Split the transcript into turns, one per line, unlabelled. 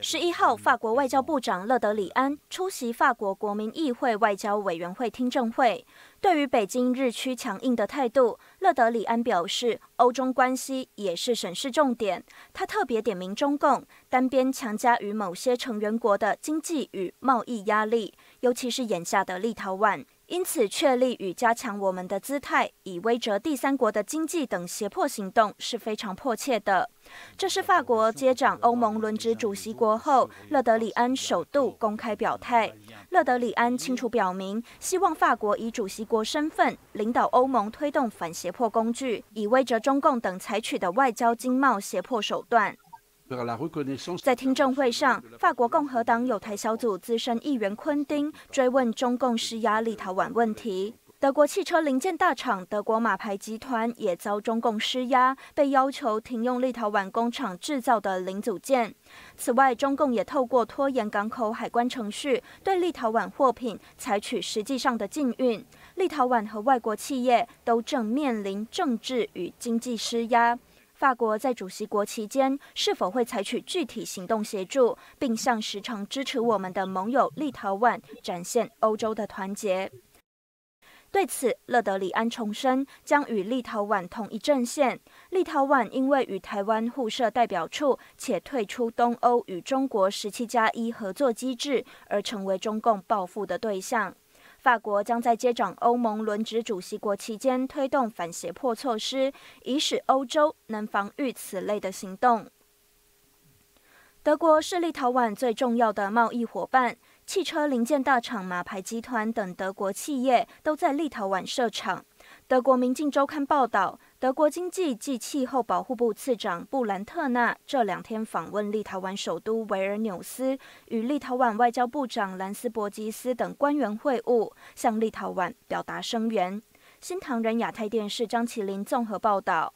十一号，法国外交部长勒德里安出席法国国民议会外交委员会听证会。对于北京日趋强硬的态度，勒德里安表示，欧中关系也是审视重点。他特别点名中共单边强加于某些成员国的经济与贸易压力，尤其是眼下的立陶宛。因此，确立与加强我们的姿态，以威脅第三国的经济等胁迫行动是非常迫切的。这是法国接掌欧盟轮值主席国后，勒德里安首度公开表态。勒德里安清楚表明，希望法国以主席国身份领导欧盟，推动反胁迫工具，以威脅中共等采取的外交、经贸胁迫手段。在听证会上，法国共和党有台小组资深议员昆丁追问中共施压立陶宛问题。德国汽车零件大厂德国马牌集团也遭中共施压，被要求停用立陶宛工厂制造的零组件。此外，中共也透过拖延港口海关程序，对立陶宛货品采取实际上的禁运。立陶宛和外国企业都正面临政治与经济施压。法国在主席国期间是否会采取具体行动协助，并向时常支持我们的盟友立陶宛展现欧洲的团结？对此，勒德里安重申将与立陶宛同一阵线。立陶宛因为与台湾互设代表处且退出东欧与中国十七加一合作机制，而成为中共报复的对象。法国将在接掌欧盟轮值主席国期间推动反胁迫措施，以使欧洲能防御此类的行动。德国是立陶宛最重要的贸易伙伴，汽车零件大厂马牌集团等德国企业都在立陶宛设厂。德国《明镜周刊》报道，德国经济及气候保护部次长布兰特纳这两天访问立陶宛首都维尔纽斯，与立陶宛外交部长兰斯伯吉斯等官员会晤，向立陶宛表达声援。新唐人亚太电视张麒麟综合报道。